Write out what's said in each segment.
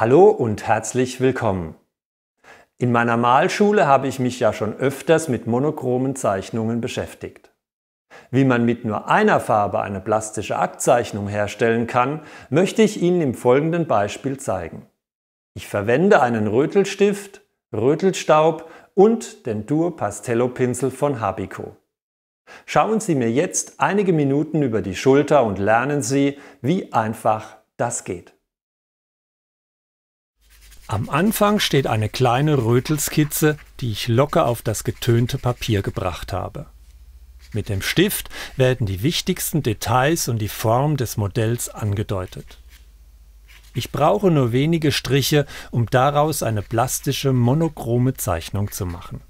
Hallo und herzlich willkommen. In meiner Malschule habe ich mich ja schon öfters mit monochromen Zeichnungen beschäftigt. Wie man mit nur einer Farbe eine plastische Aktzeichnung herstellen kann, möchte ich Ihnen im folgenden Beispiel zeigen. Ich verwende einen Rötelstift, Rötelstaub und den Dur Pastello Pinsel von Habico. Schauen Sie mir jetzt einige Minuten über die Schulter und lernen Sie, wie einfach das geht. Am Anfang steht eine kleine Rötelskizze, die ich locker auf das getönte Papier gebracht habe. Mit dem Stift werden die wichtigsten Details und die Form des Modells angedeutet. Ich brauche nur wenige Striche, um daraus eine plastische, monochrome Zeichnung zu machen.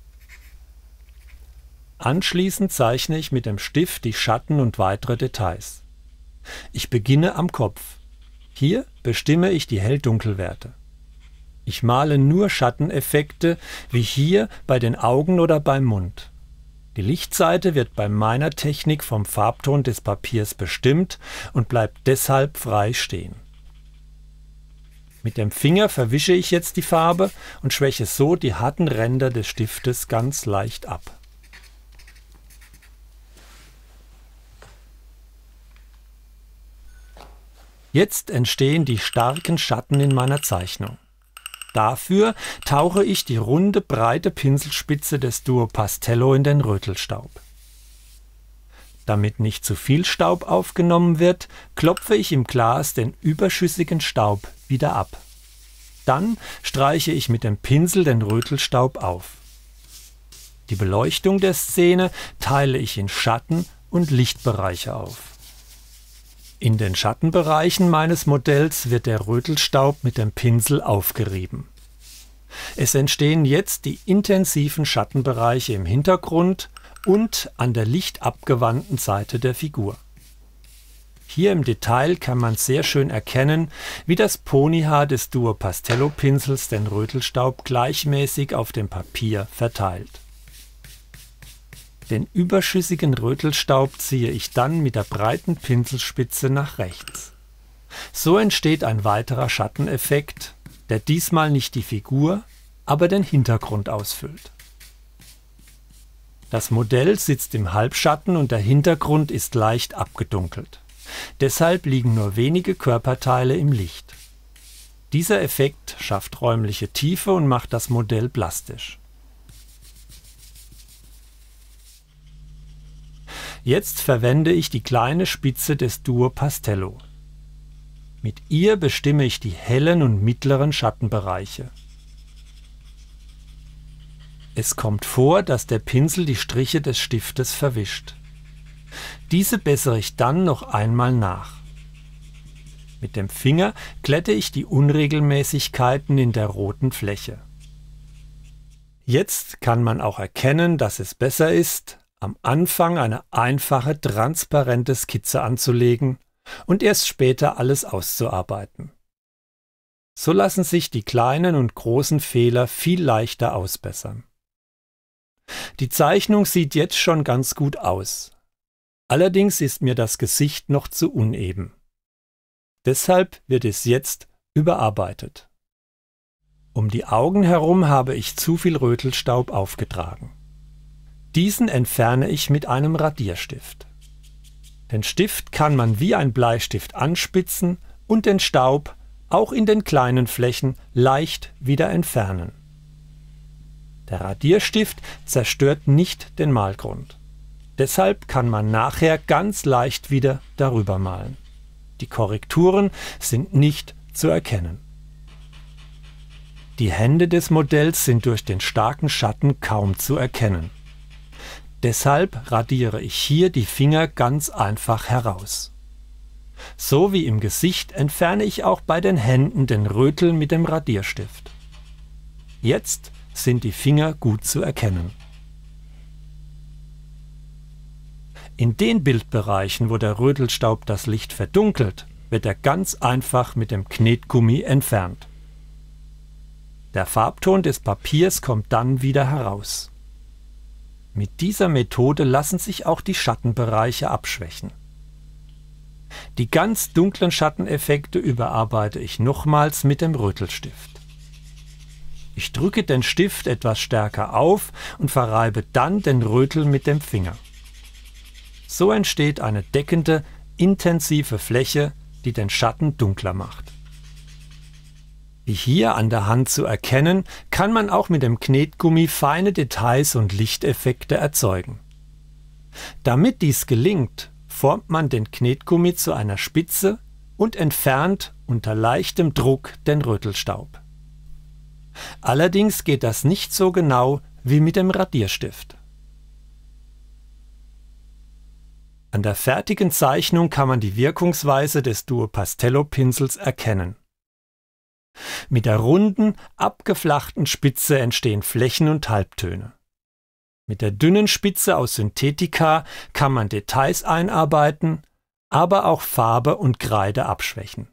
Anschließend zeichne ich mit dem Stift die Schatten und weitere Details. Ich beginne am Kopf. Hier bestimme ich die Hell-Dunkel-Werte. Ich male nur Schatteneffekte, wie hier bei den Augen oder beim Mund. Die Lichtseite wird bei meiner Technik vom Farbton des Papiers bestimmt und bleibt deshalb frei stehen. Mit dem Finger verwische ich jetzt die Farbe und schwäche so die harten Ränder des Stiftes ganz leicht ab. Jetzt entstehen die starken Schatten in meiner Zeichnung. Dafür tauche ich die runde, breite Pinselspitze des Duo Pastello in den Rötelstaub. Damit nicht zu viel Staub aufgenommen wird, klopfe ich im Glas den überschüssigen Staub wieder ab. Dann streiche ich mit dem Pinsel den Rötelstaub auf. Die Beleuchtung der Szene teile ich in Schatten und Lichtbereiche auf. In den Schattenbereichen meines Modells wird der Rötelstaub mit dem Pinsel aufgerieben. Es entstehen jetzt die intensiven Schattenbereiche im Hintergrund und an der lichtabgewandten Seite der Figur. Hier im Detail kann man sehr schön erkennen, wie das Ponyhaar des Duo Pastello Pinsels den Rötelstaub gleichmäßig auf dem Papier verteilt. Den überschüssigen Rötelstaub ziehe ich dann mit der breiten Pinselspitze nach rechts. So entsteht ein weiterer Schatteneffekt, der diesmal nicht die Figur, aber den Hintergrund ausfüllt. Das Modell sitzt im Halbschatten und der Hintergrund ist leicht abgedunkelt. Deshalb liegen nur wenige Körperteile im Licht. Dieser Effekt schafft räumliche Tiefe und macht das Modell plastisch. Jetzt verwende ich die kleine Spitze des Duo Pastello. Mit ihr bestimme ich die hellen und mittleren Schattenbereiche. Es kommt vor, dass der Pinsel die Striche des Stiftes verwischt. Diese bessere ich dann noch einmal nach. Mit dem Finger glätte ich die Unregelmäßigkeiten in der roten Fläche. Jetzt kann man auch erkennen, dass es besser ist, am Anfang eine einfache, transparente Skizze anzulegen und erst später alles auszuarbeiten. So lassen sich die kleinen und großen Fehler viel leichter ausbessern. Die Zeichnung sieht jetzt schon ganz gut aus. Allerdings ist mir das Gesicht noch zu uneben. Deshalb wird es jetzt überarbeitet. Um die Augen herum habe ich zu viel Rötelstaub aufgetragen. Diesen entferne ich mit einem Radierstift. Den Stift kann man wie ein Bleistift anspitzen und den Staub, auch in den kleinen Flächen, leicht wieder entfernen. Der Radierstift zerstört nicht den Malgrund. Deshalb kann man nachher ganz leicht wieder darüber malen. Die Korrekturen sind nicht zu erkennen. Die Hände des Modells sind durch den starken Schatten kaum zu erkennen. Deshalb radiere ich hier die Finger ganz einfach heraus. So wie im Gesicht entferne ich auch bei den Händen den Rötel mit dem Radierstift. Jetzt sind die Finger gut zu erkennen. In den Bildbereichen, wo der Rötelstaub das Licht verdunkelt, wird er ganz einfach mit dem Knetgummi entfernt. Der Farbton des Papiers kommt dann wieder heraus. Mit dieser Methode lassen sich auch die Schattenbereiche abschwächen. Die ganz dunklen Schatteneffekte überarbeite ich nochmals mit dem Rötelstift. Ich drücke den Stift etwas stärker auf und verreibe dann den Rötel mit dem Finger. So entsteht eine deckende, intensive Fläche, die den Schatten dunkler macht. Wie hier an der Hand zu erkennen, kann man auch mit dem Knetgummi feine Details und Lichteffekte erzeugen. Damit dies gelingt, formt man den Knetgummi zu einer Spitze und entfernt unter leichtem Druck den Rötelstaub. Allerdings geht das nicht so genau wie mit dem Radierstift. An der fertigen Zeichnung kann man die Wirkungsweise des Duo Pastello Pinsels erkennen. Mit der runden, abgeflachten Spitze entstehen Flächen und Halbtöne. Mit der dünnen Spitze aus Synthetika kann man Details einarbeiten, aber auch Farbe und Kreide abschwächen.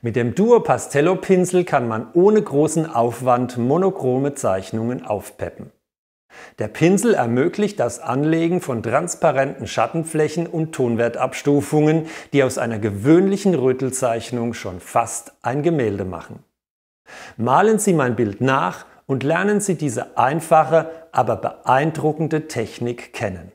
Mit dem Duo Pastello Pinsel kann man ohne großen Aufwand monochrome Zeichnungen aufpeppen. Der Pinsel ermöglicht das Anlegen von transparenten Schattenflächen und Tonwertabstufungen, die aus einer gewöhnlichen Rötelzeichnung schon fast ein Gemälde machen. Malen Sie mein Bild nach und lernen Sie diese einfache, aber beeindruckende Technik kennen.